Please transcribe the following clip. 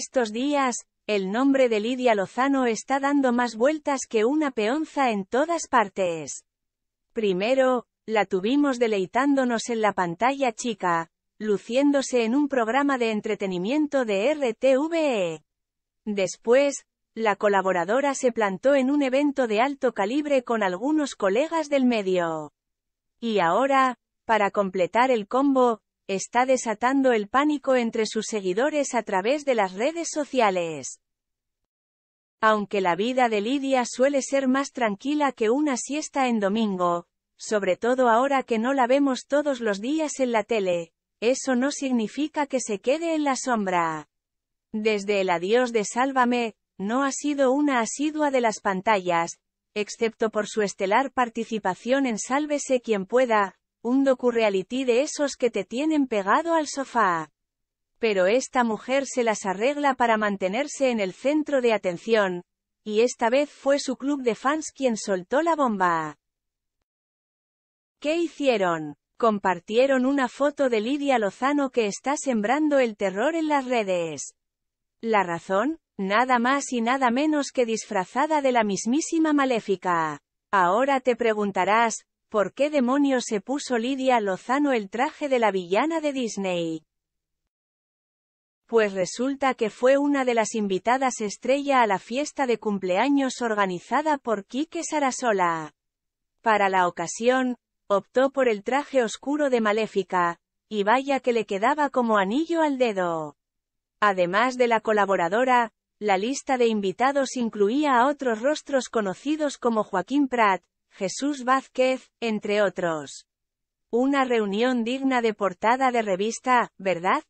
Estos días, el nombre de Lidia Lozano está dando más vueltas que una peonza en todas partes. Primero, la tuvimos deleitándonos en la pantalla chica, luciéndose en un programa de entretenimiento de RTVE. Después, la colaboradora se plantó en un evento de alto calibre con algunos colegas del medio. Y ahora, para completar el combo, está desatando el pánico entre sus seguidores a través de las redes sociales. Aunque la vida de Lidia suele ser más tranquila que una siesta en domingo, sobre todo ahora que no la vemos todos los días en la tele, eso no significa que se quede en la sombra. Desde el adiós de Sálvame, no ha sido una asidua de las pantallas, excepto por su estelar participación en Sálvese quien pueda, un docu-reality de esos que te tienen pegado al sofá. Pero esta mujer se las arregla para mantenerse en el centro de atención, y esta vez fue su club de fans quien soltó la bomba. ¿Qué hicieron? Compartieron una foto de Lidia Lozano que está sembrando el terror en las redes. La razón, nada más y nada menos que disfrazada de la mismísima maléfica. Ahora te preguntarás, ¿Por qué demonios se puso Lidia Lozano el traje de la villana de Disney? Pues resulta que fue una de las invitadas estrella a la fiesta de cumpleaños organizada por Quique Sarasola. Para la ocasión, optó por el traje oscuro de Maléfica, y vaya que le quedaba como anillo al dedo. Además de la colaboradora, la lista de invitados incluía a otros rostros conocidos como Joaquín Prat, Jesús Vázquez, entre otros. Una reunión digna de portada de revista, ¿verdad?